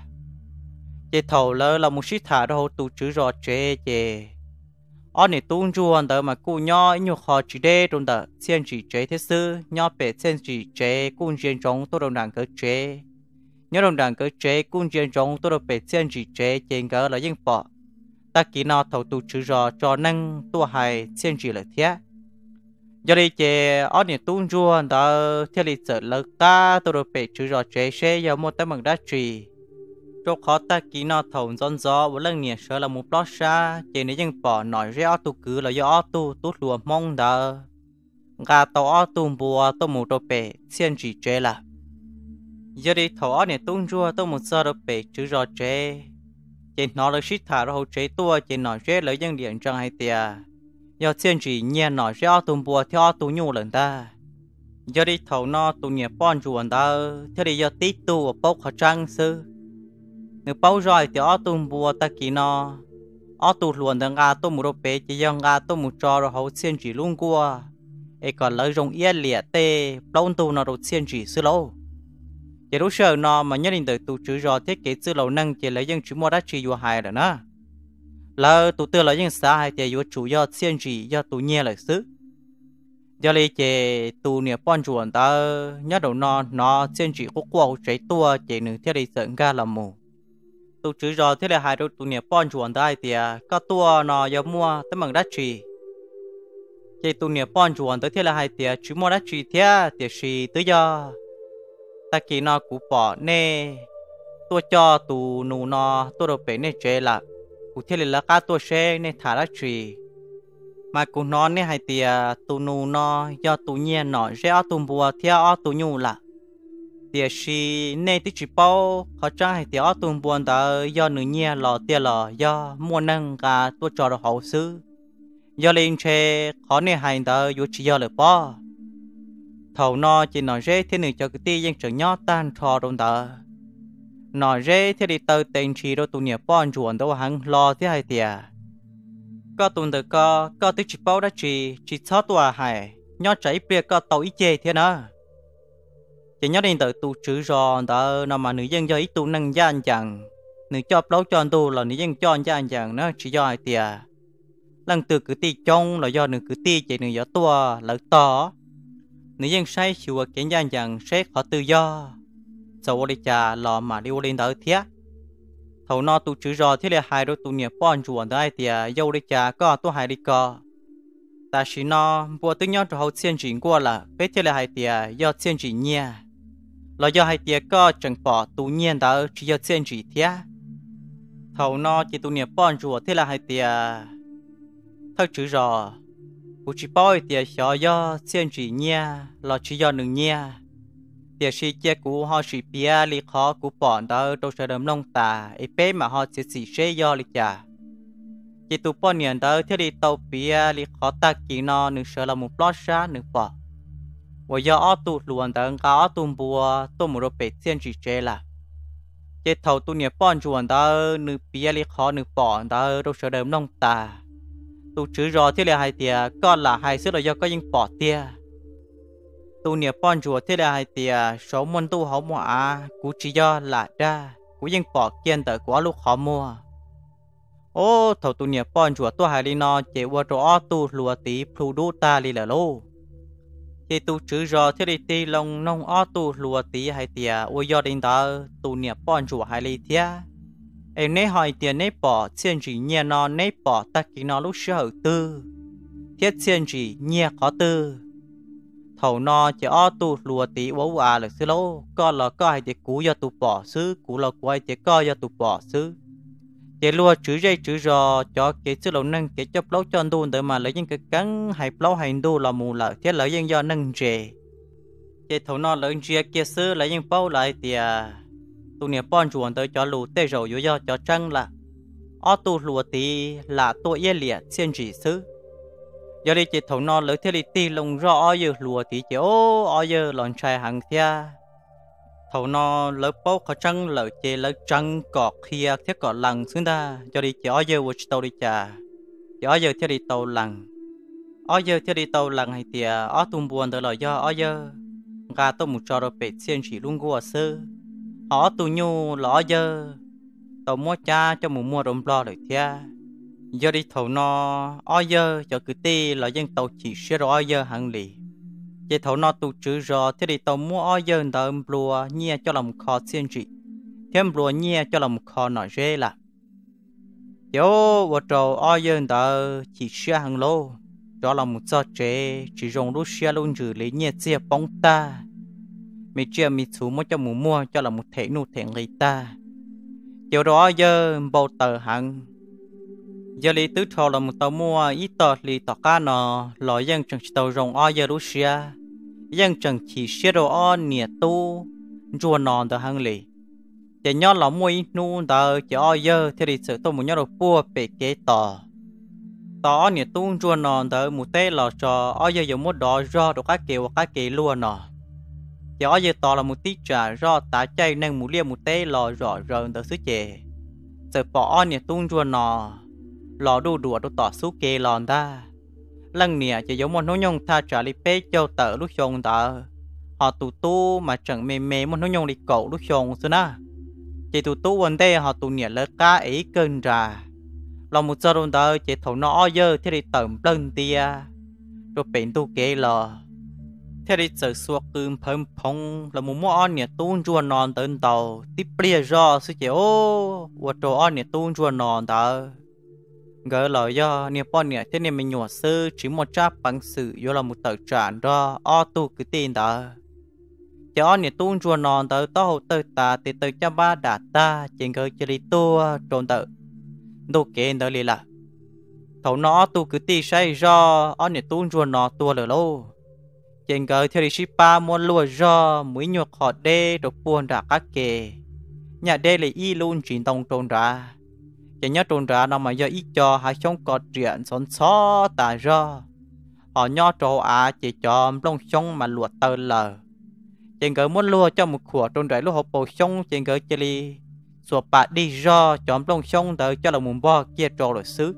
chè thầu lơ là một sĩ thả đâu tụ chữ rò chè chè ở này tung chuồn à tờ mà cụ nho nhu khó chỉ đê trong tờ xem chỉ chế thế sư nho bể xem chỉ chế cung chuyên trống tôi đồng đảng cỡ chế nhớ đồng đảng cứ chế cũng chiến trong tôi được về chiến chỉ chế trên gỡ là yên phỏ ta kỹ nào thầu tu chữ rõ cho năng tua hài chiến chỉ là thế giờ đi chế ở những tung rùa đó theo lịch sử lực ta tôi được về chữ rõ chế sẽ giờ một tay bằng đá trì cho khó ta kỹ nào thầu giòn gió với lần nhà sợ là một lót xa chế nếu yên bỏ nói ra tu cứ là do tu tu lùa mong đó gà tàu tu bùa tu một đồ về chiến chỉ chế là giờ đi thỏ này tung rùa tôi một giờ đâu bể chữ rò chế chị nó là shit thả rồi chế tua chị nói chế lấy dân điện trong hay tia giờ thiên chỉ nhẹ nói chế tung bùa theo tung nhu lần ta giờ đi thầu nó tung nhẹ bon rùa ta theo đi giờ tí tu bốc khẩu trăng sư người bao rồi thì ở tung bùa ta kỹ nó ở tung luôn đang ngà tung một đồ bể chỉ dân ngà tung một trò rồi hậu thiên chỉ luôn qua ấy còn lấy rồng yên lìa tê plông tu nó đồ thiên chỉ sư lâu chỉ lúc sợ nó mà nhất định tự tụ chữ rõ thiết kế chữ lâu năng chỉ lấy dân chữ mua đã trị vô hài rồi nó là tụ tư lấy dân xã hay thì vô chủ do xiên chỉ do tụ nhẹ là xứ do lý chỉ tụ nè bọn chuồn ta nhớ đầu nó nó xiên chỉ quốc qua trái tua chỉ nữ thiết đi sợn ga là mù tụ chữ rõ thiết là hai đôi tụ nè bọn chuồn ta thì à, có tua nó do mua tới mừng đã chỉ chỉ tụ nè bọn chuồn tới thiết là hai thì chữ mua đã chỉ thiết à, thì chỉ tới do ta kỳ nó cú bỏ nè tôi cho tù nụ nó tôi đâu phải nè chơi là cụ thể là cá tôi xe nè thả ra trì mà cụ nó nè hay thì tù nụ nó do tù nhiên nó sẽ ở tù bùa theo ở tù nhu là thì si nè tí chỉ bao họ trang hay thì ở tù bùa đó do nữ nhiên lò tia lò do mua nâng cả tôi cho được hậu sư do lên xe khó nè hay đó vô chỉ do được bao thầu no chỉ nói rê thế nữ cho cái ti dân trở nhỏ tan trò đồn tờ nói rê thế đi tờ tên chỉ đôi tụ nghiệp bọn ruộng đâu hắn lo thế hai tiề có tụ được có có tí chỉ bao đã chỉ chỉ sáu tòa hải nhỏ chảy bia có tàu ít chê thế nữa chỉ nhớ đến tờ tu chữ rò tờ nó mà nữ dân cho ít tu năng gia anh chẳng nữ cho đấu cho anh tu là nữ dân cho anh chẳng nó chỉ do hai tiề lần từ cứ ti trông là do nữ cứ ti chỉ nữ gió tòa là tỏ nữ nhân say chịu kiến dân rằng sẽ khó tự do sau đi cha lò mà đi lên tới thiết thầu nó tu chữ rò thế là hai đôi tu nghiệp bọn chuồn tới thì dâu đi cha có tu hai đi co ta chỉ nó vừa tự nhau cho hậu thiên chỉ qua là bé thế là hai thì do thiên chỉ nha là do hai thì có chẳng bỏ tu nhiên đó chỉ do thiên chỉ thiết thầu nó chỉ tu nghiệp bọn chùa thế là hai thì thật chữ rò cụ chỉ bôi thì cho do xiên chỉ nha lo chỉ do nương nha thì chỉ chia cú họ chỉ bia li khó cú bọn đó đâu sẽ đầm lông tà ấy bé mà họ chỉ chỉ xe do li chả chỉ tụ bọn nhận đó theo đi tàu bia li khó ta kỹ nó nương sợ là một lót xa nương bỏ và do ở tụ luôn đó có tụ bùa tụ một đôi bé xiên chỉ xe là chỉ thầu tụ nhận bọn chuẩn đó nương bia li khó nương bỏ đó đâu sẽ đầm lông tà tu chữ rò thế là hai tia con là hai sức là do có những bỏ tia tu niệm phan chùa thế là hai tia số môn tu họ mua à cú chỉ do là ra cú những bỏ kiên tới quá lúc họ mua ô thầu tu niệm phan chùa tu hai linh no chế qua chỗ tu lùa tí phu đu ta li là lô thì tu chữ rò thế li ti long nông o tu lùa tí hai tia ô do đình đó tu niệm phan chùa hai linh thia em nấy hỏi tiền nấy bỏ tiền gì nhẹ nó nấy bỏ ta kỹ nó lúc sửa hậu tư thiết tiền gì nhẹ có tư thầu nó chỉ o tu lùa tí bố à lực sư lô co là co hay thì cú do tụ bỏ sư cú là quay thì co do tụ bỏ sư chỉ lùa chữ dây chữ rò cho cái sư lô nâng cái chấp lâu cho đun để mà lấy những cái cắn hay lâu hay đu là mù lợi thiết lợi dân do nâng trề chỉ thầu nó lợi kia kia sư lấy những bao lại tiền. à tụ nè bọn chuồn tới cho lù tê rầu yếu do cho trăng là ở tụ lùa tí là tụ yên lìa xiên chỉ sư giờ đi chỉ thấu non lấy thế đi tì lồng rõ ô dư lùa tí chỉ ô ở giờ lòn trai hàng thia thấu nó lấy bốc khó trăng lấy chỉ lấy trăng cọ kia thiết cọ lằng xuống ta giờ đi chỉ ở giờ vô tàu đi chà chỉ ở giờ thiết đi tàu lằng ở giờ thiết đi tàu lằng hay tìa ở tùng buồn tới lời do ở giờ gà tôm một trò rồi bệt xiên chỉ luôn gua sư họ tụ nhu lọ giờ tàu mua cha cho mù mua rộm lo được thia giờ đi thầu no o giờ cho cứ ti là dân tàu chỉ xe rồi o giờ hàng lì giờ thầu no tụ chữ rò thế thì tàu mua o giờ tàu em âm lùa nhia cho lòng khó xiên trị thêm lùa nhia cho lòng kho nói rê là yo vợ trâu o giờ tàu chỉ xe hàng lô cho lòng một sợ chế chỉ dùng lúc xe luôn chữ lấy nhia chia bóng ta mẹ chưa mi chú mua cho mù mua cho là một thể nụ thể người ta chiều đó giờ bầu tờ hẳn giờ lý tứ thọ là một tàu mua ít tờ lý tỏ cá nọ lò dân chẳng tàu rồng ở giờ Russia dân chẳng chỉ xe đồ o nịa tu chùa nọ tờ hăng lý chỉ nhớ là mua ít nu tờ chỉ ở giờ thì lý sự tôi muốn nhớ đồ bùa bể kế tờ tờ nịa tu chùa nọ tờ một tê là cho ở giờ giờ mua đó do đồ cá kiểu các kỳ luôn nọ gió giờ to là một tí trà do tá chay nâng mũ lia một tê lò rõ rợn tới xứ chè sợ bỏ on nhà tung chua nò lò đu đùa đu tỏ xú kê lòn ta lần nè chỉ giống một nô nhông tha trả lý pê châu tờ lúc chồng tờ họ tụ tu mà chẳng mê mê một nô nhông đi cậu lúc chồng xưa na chỉ tụ tu vấn đề họ tụ nè lỡ cá ấy cơn trà lò một giờ đồn tờ chỉ thấu nó giờ thì đi tẩm lần tia rồi bến tu kê lò thế đi sợ suộc từ phồng phong là một mua on nè tuôn chuồn non tên tàu tiếp bia do sư chế ô vật trò on nè tuôn chuồn non tờ gỡ lời do nè bọn nè thế nè mình nhổ sư chỉ một cháp bằng sự do là một tờ tràn ra o tu cứ tin tờ cho on nè tuôn chuồn non tờ to hậu tờ ta thì từ cha ba đà ta trên gỡ chơi đi tua trộn tự đồ kê tờ lì là thấu nó tu cứ tì say do on nè tuôn chuồn nó tua lỡ lâu chèn gờ theo đi shipa muốn lùa do mũi nhục họ đê rồi buồn ra các kề nhà đê là y luôn chỉ tông trôn ra chèn nhớ trôn ra nó mà do ít cho hai trong cọt chuyện xón xó tà do họ nho trâu á chỉ cho lông sông mà lùa tơ lờ chèn gờ muốn lùa cho một khủa trôn ra lúc họ bầu sông chèn gờ chơi đi sụp bà đi do chọn lông sông tới cho là muốn bo kia trâu rồi xứ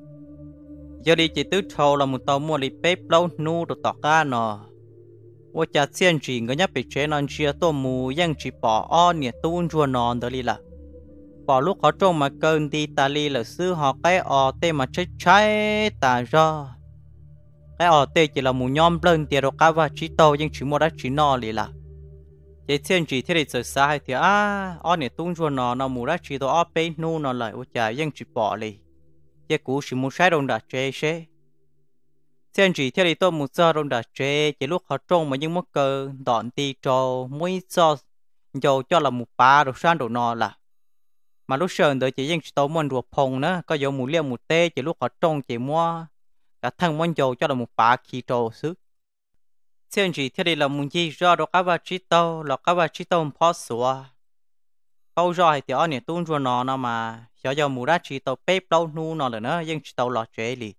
giờ đi chỉ tứ trâu là một tàu mua lì bếp lâu nu rồi tọt ca nọ 我家先人个日被车难车多木样只把二年都稳住难得哩啦。bỏ lúc họ trông mà cơn đi ta li là sư họ cái ọ tê mà chết cháy ta ra cái ọ tê chỉ là mù nhom lên tiền đồ cá và chỉ tàu nhưng chỉ mua đã chỉ no lì là chế thiên chỉ thế để sai thì à ọ này tung cho nó nó mù đã chỉ tàu ọ bê nu nó lại ô chả nhưng chỉ bỏ lì chế cú chỉ muốn sai đồng đã chế chế xem chỉ theo đi tôi một giờ rong đã chế chỉ lúc họ trông mà những mất cơ đoạn ti cho mỗi giờ dầu cho là một ba đồ sang đồ nọ là mà lúc sờn đợi chỉ riêng tôi muốn ruột phòng nữa có dầu một liêu một tê chỉ lúc họ trông chỉ mua cả thằng muốn dầu cho là một ba khi trâu xứ xem chỉ theo đi là một gì do đồ cá ba chỉ tàu là cá ba chỉ tàu phó sủa câu rồi thì tiểu này tuôn ruột nọ nó mà cho dầu một ra chỉ tàu bếp lâu nu nọ nữa riêng chỉ tàu là chế liền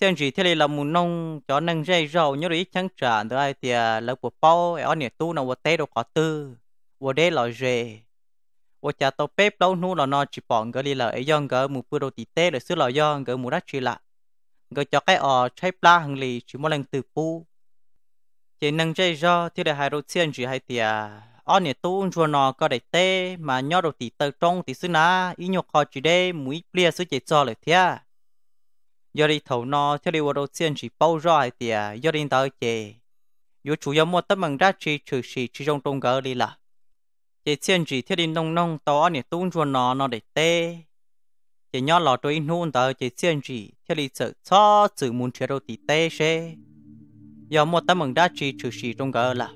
xem gì thế này là một nông cho năng dây rau nhớ ít chẳng trả được ai thì là của bao ở nhà tu nào của tê đâu có tư của đây là rề của cha tàu bếp đâu nu là nó chỉ bỏ cái đi là ấy dòng cái một bữa đồ tì tê là xưa là dòng cái một đắt chỉ lại cái cho cái ở trái pla hàng lì chỉ một lần từ pu chỉ năng dây rau thì là hai đầu tiên gì hai thì ở nhà tu cho nó có để tê mà nhớ đồ tì tơ trong thì xưa na ý nhục họ chỉ đây mũi plea xưa chỉ cho lại thế giờ đi thầu nó cho đi vào đầu tiên chỉ bao rồi thì giờ đi tới chị yếu chủ yếu mua tất bằng ra chỉ trừ chỉ chỉ trong trung gỡ đi là chị tiên chỉ thiết đi nông nông to nè tung cho nó nó để tê chị nhỏ lọ tôi in hôn tới chị tiên chỉ thiết đi sợ cho sự muốn chơi đầu tí tê xe giờ mua tất bằng ra chỉ trừ chỉ trong gỡ là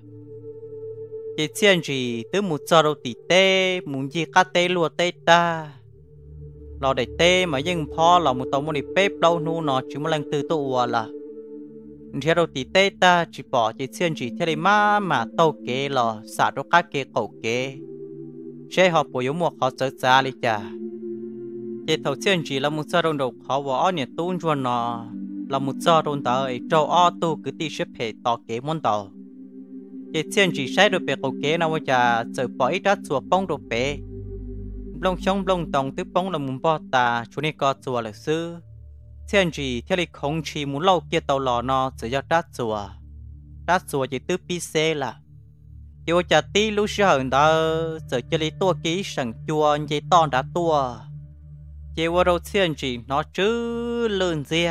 chị tiên chỉ tới một giờ đầu tí tê muốn gì cắt tê lùa tê ta เราได้เต้มายังพอเรามุตมุนิเป๊ปเรานูนอจุมลังตือตัวละเทเราตีเต้ตาจีปอจีเซียนจีเทเลมามาโตเกลอสาธุกาเกโกเกเชฮอปวยมัวขอเจอจาลิจ่าเจเท่าเซียนจีเรามุจารงดกขอว่าอ้อเนี่ยตุ้นจวนนอเรามุจารงตาไอเจ้าอ้อตู้กึตีเชเพต่อเกมอนต่อเจเซียนจีใช้ดูเปโกเกนะว่าจะเจอปออีดัดสัวป้องดูเป long chống long tòng tức bóng là muốn bỏ ta chú này có chùa là sư thiên gì theo lịch không chỉ muốn lâu kia tàu lò nó chỉ cho đá chùa đá chùa chỉ tư pi xe là yêu chả tí lúc xưa hơn đó giờ cho lý tua ký sẵn chùa như to đã tua chỉ vào đầu thiên chỉ nó chứ lươn gì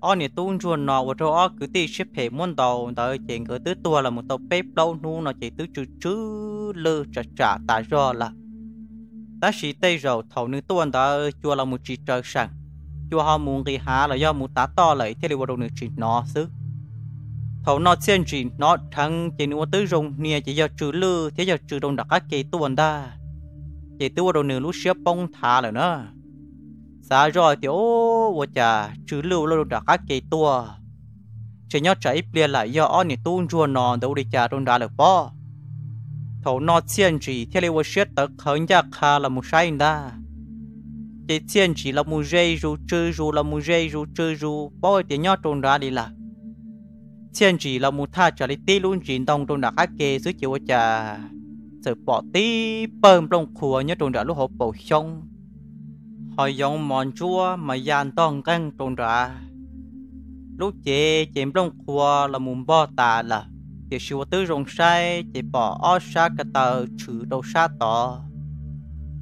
ở nhà tuôn chuồn nó vào chỗ cứ tí xếp hệ muốn đầu đó chỉ cứ tứ tua là một tàu bếp lâu nu nó chỉ tứ chữ chứ lư chả chả ta rồi là ta chỉ tây rồi thầu nữ tuân đã chùa là một chỉ trời sẵn chùa họ muốn ghi há là do một tá to lại thế liệu đồ nữ chỉ nó xứ thầu nó xuyên chỉ nó thằng chỉ nữ tứ rồng nia chỉ do trừ lư thế do trừ đồng đặc các kỳ tuân đa chỉ tứ đồ nữ lúc xếp bông thả là nữa xa rồi thì ô ô chà trừ lưu lô đặc các kỳ tua chỉ nhớ chạy bia lại do oni tuôn chùa nó đâu đi chà đồng đặc được bao thổ nó xiên chỉ theo lời của sét tớ hơn nhà khá là một sai đa chỉ xiên chỉ là một dây ru chư ru là một dây ru chư ru bao tiền nhau trôn ra đi là xiên chỉ là một tha trả lý tí luôn chỉ đồng trôn đã khác kê dưới chiều cha sự bỏ tí bơm trong khua nhớ trôn đã lúc hộp bầu xong hồi giống mòn chua mà dàn toàn căng trôn ra lúc chế chém trong khua là muốn bo ta là chỉ sự tư rồng sai chỉ bỏ ở xa chữ đầu xa tỏ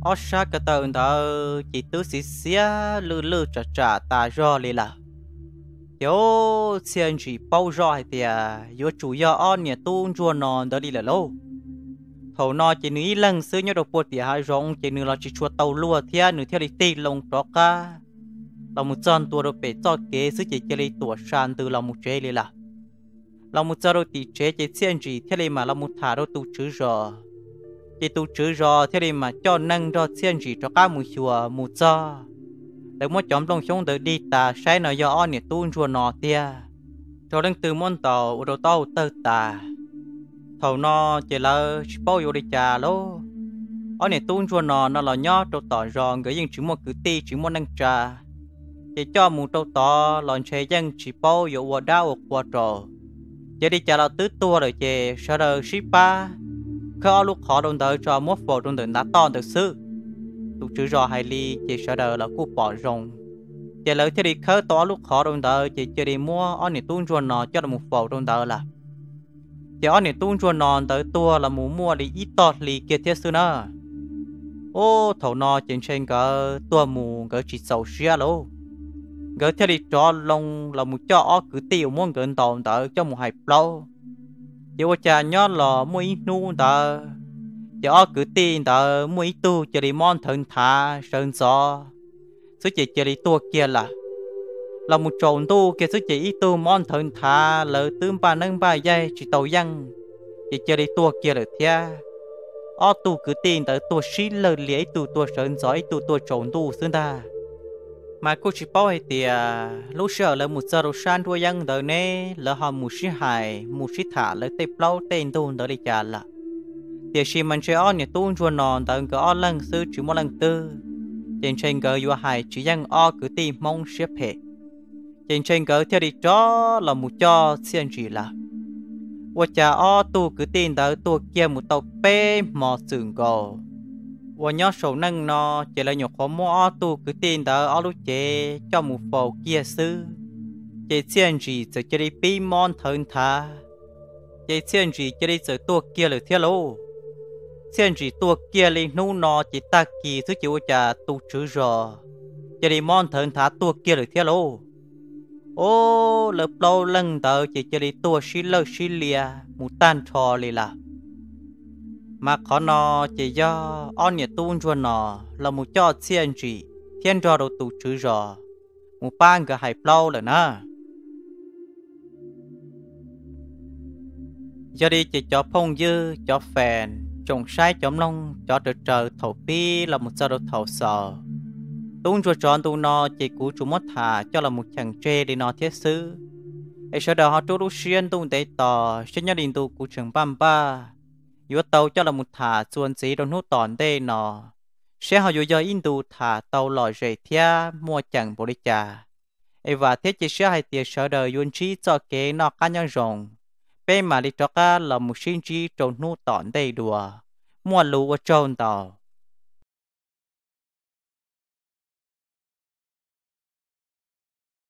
ở xa cái chỉ tư xí xía lư lư trả trả ta rõ lì là yo xiên chỉ bao rõ thì yo chủ yo on nhà tu chua non đó đi là lâu thầu nó chỉ nữ lần xưa nhớ đọc bột thì hai rong chỉ nữ là chỉ chua tàu lúa thia nữ theo đi tì lồng đó cả lòng một chân tua đồ bể cho kế sự chỉ chơi lấy tua sàn từ lòng một chơi lì là เรามุจารติเจเจเซียนจีเทเลมาเรามุถาเราตูจื้อรอเจตูจื้อรอเทเลมาจอนั่งรอเซียนจีจอก้ามุชัวมุจาแล้วมัวจอมลงชงเดดีตาใช้หน่อยอ้อเนี่ยตูนชัวนอเตียจอดังตือมอนต่ออุดเต้าเตอตาเท่านอเจเลชิปอยู่ดิจาโลอ้อเนี่ยตูนชัวนอนอหล่อย่อตัวต่อรองเกยังชิมัวกือตีชิมัวนั่งจาเจจอมูตัวต่อหล่อนเชยังชิปอยู่วัวดาวกวัวจอ giờ đi Jadi là tứ tua rồi chè sợ đời shippa Khó lúc khó đồng thời cho mốt vô trong đường đá to thực sự Lúc chữ rõ hai ly chè sợ đờ là cú bỏ rồng giờ lỡ chè đi khớ to lúc khó đồng thời chè chè đi mua ở nhà tuôn chuồn nọ cho được một vô đồng thời là Chè ôn nỉ tuôn chuồn nọ tới tua là muốn mua đi ít tọt lì kia thiết sư nữa Ô thầu nọ trên trên cỡ tua mù cỡ chỉ sầu xia luôn gỡ cho đi cho lòng là một chỗ cứ tiêu muốn gần tồn tờ cho một hai lâu chỉ có cha nhớ là mua ít nu tờ chỉ ở cứ tin tờ mua ít tu chỉ đi món thần thà sơn gió số chỉ chỉ đi tu kia là là một trộn tu kia số chỉ tu món thần thà lỡ tương ba nâng ba dây chỉ tàu dân chỉ chỉ đi tu kia là thế, ở tu cứ tin tờ tu sĩ lời lễ tu tu sơn gió tu tu trộn tu xưa ta mà cô chỉ bảo ấy thì à, lúc sợ là một giờ sáng đuôi dân đời này là họ một sĩ hài một sĩ thả là tây plau tên tuôn đó đi trả là thì khi mình chơi on thì tuôn chuồn nòn đời cái on lần sư chỉ một lần tư trên trên cái vua hài chỉ dân o cứ tìm mong xếp hệ trên trên cái theo đi cho là một cho xiên chỉ là và cha o tu cứ tin tới tu kia một tàu pe mò sừng gò 我要手能呢，就来用火木奥度去听到奥路杰叫木佛解释，这见识在这里被蒙疼他，这见识这里在多解了铁路，见识多解了努呢，这大 kỳ 是就家都知着，这里蒙疼他多解了铁路。ô lập lâu lần tới chỉ cho đi tua xí lơ xí lìa mù tan trò lì là mà có nó chỉ do on nhà tuôn cho nó là một cho thiên chỉ thiên cho đầu tụ chữ rõ một ban cái hải plau là na giờ đi chỉ cho phong dư cho phèn trồng sai chấm long cho trở trở thầu pi là một sao đầu thầu sờ tuôn cho tròn tuôn nó chỉ cú chủ mất thả cho là một chàng tre đi nó thiết sứ ai sau đó họ trú lúc xuyên tuôn tế tỏ sẽ nhớ đình tu của trường bamba yếu tàu cho là một thả xuân sĩ đồng hút tòn đây nọ sẽ họ dồi dò in đủ thả tàu lò rể thia mua chẳng bồ đi chà e và thế chỉ sẽ hay tiền sở đời yun chi cho kế nọ cá nhân rồng bên mà đi cho cá là một sinh chi trong hút tòn đây đùa mua ở trồng tàu